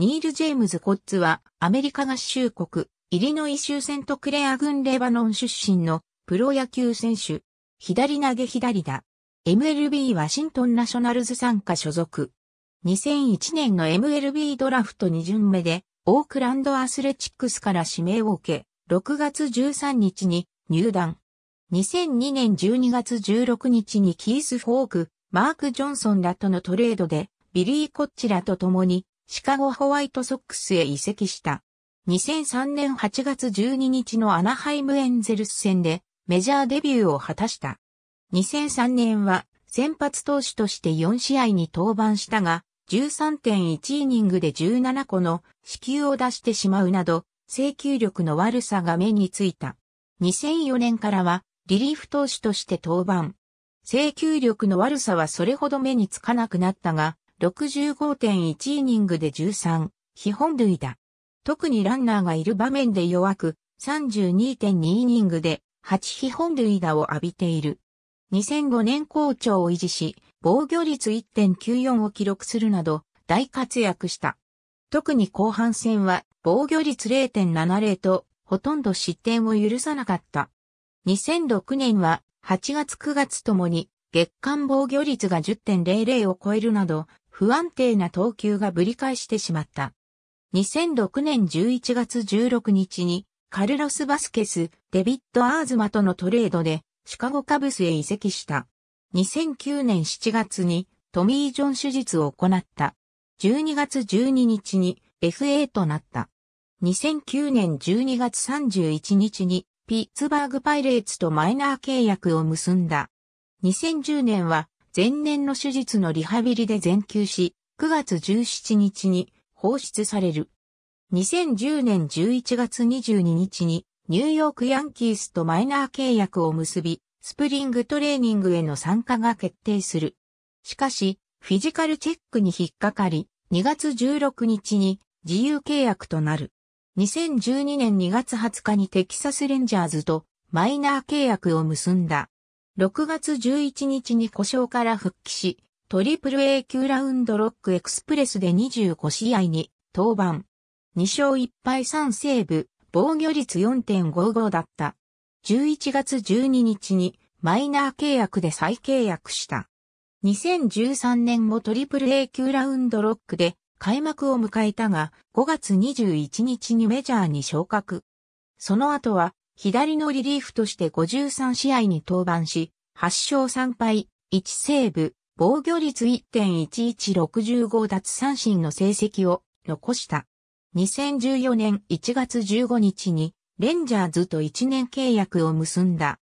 ニール・ジェームズ・コッツは、アメリカ合衆国、イリノイ州セントクレア郡レバノン出身のプロ野球選手、左投げ左だ。MLB ワシントンナショナルズ参加所属。2001年の MLB ドラフト2巡目で、オークランドアスレチックスから指名を受け、6月13日に入団。2002年12月16日にキース・フォーク、マーク・ジョンソンらとのトレードで、ビリー・コッチらと共にシカゴホワイトソックスへ移籍した。2003年8月12日のアナハイムエンゼルス戦でメジャーデビューを果たした。2003年は先発投手として4試合に登板したが、13.1イニングで17個の支給を出してしまうなど、請求力の悪さが目についた。2004年からはリリーフ投手として登板。請求力の悪さはそれほど目につかなくなったが、65.1イニングで13、基本塁打。特にランナーがいる場面で弱く、32.2イニングで8基本塁打を浴びている。2005年校長を維持し、防御率1.94を記録するなど、大活躍した。特に後半戦は、防御率0.70と、ほとんど失点を許さなかった。2006年は、8月9月ともに、月間防御率が10.00を超えるなど、不安定な投球がぶり返してしまった。2006年11月16日に、カルロス・バスケス、デビッド・アーズマとのトレードで、シカゴカブスへ移籍した。2009年7月に、トミー・ジョン手術を行った。12月12日に、FA となった。2009年12月31日に、ピッツバーグ・パイレーツとマイナー契約を結んだ。2010年は、前年の手術のリハビリで全休し、9月17日に放出される。2010年11月22日にニューヨークヤンキースとマイナー契約を結び、スプリングトレーニングへの参加が決定する。しかし、フィジカルチェックに引っかかり、2月16日に自由契約となる。2012年2月20日にテキサスレンジャーズとマイナー契約を結んだ。6月11日に故障から復帰し、トリプル A 級ラウンドロックエクスプレスで25試合に登板。2勝1敗3セーブ、防御率4.55だった。11月12日にマイナー契約で再契約した。2013年もトリプル A 級ラウンドロックで開幕を迎えたが5月21日にメジャーに昇格。その後は左のリリーフとして53試合に登板し、8勝3敗、1セーブ、防御率1.1165奪三振の成績を残した。2014年1月15日にレンジャーズと1年契約を結んだ。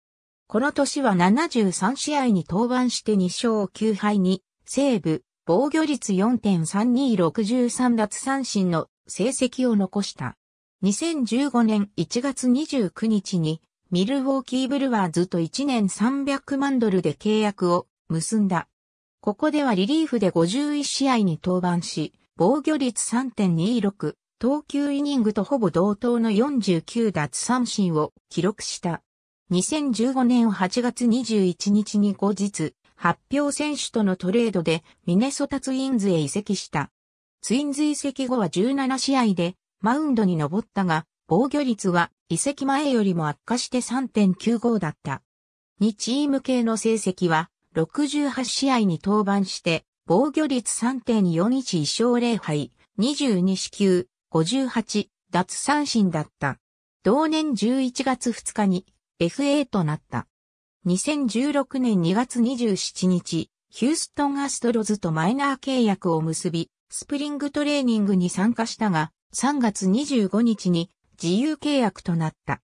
この年は73試合に登板して2勝9敗に、セーブ、防御率4.3263奪三振の成績を残した。2015年1月29日にミルウォーキーブルワーズと1年300万ドルで契約を結んだ。ここではリリーフで51試合に登板し、防御率3.26、投球イニングとほぼ同等の49奪三振を記録した。2015年8月21日に後日、発表選手とのトレードでミネソタツインズへ移籍した。ツインズ移籍後は17試合でマウンドに登ったが、防御率は移籍前よりも悪化して3.95だった。2チーム系の成績は、68試合に登板して、防御率3.411勝0敗、22死球、58、奪三振だった。同年11月2日に FA となった。2016年2月27日、ヒューストンアストロズとマイナー契約を結び、スプリングトレーニングに参加したが、3月25日に自由契約となった。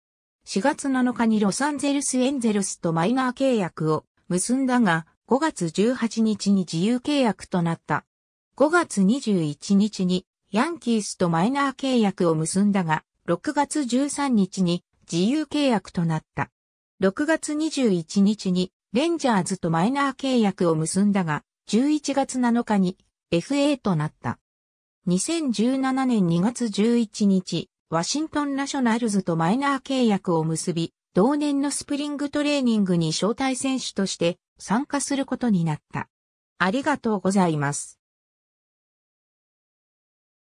4月7日にロサンゼルスエンゼルスとマイナー契約を結んだが、5月18日に自由契約となった。5月21日にヤンキースとマイナー契約を結んだが、6月13日に自由契約となった。6月21日にレンジャーズとマイナー契約を結んだが、11月7日に FA となった。2017年2月11日、ワシントンナショナルズとマイナー契約を結び、同年のスプリングトレーニングに招待選手として参加することになった。ありがとうございます。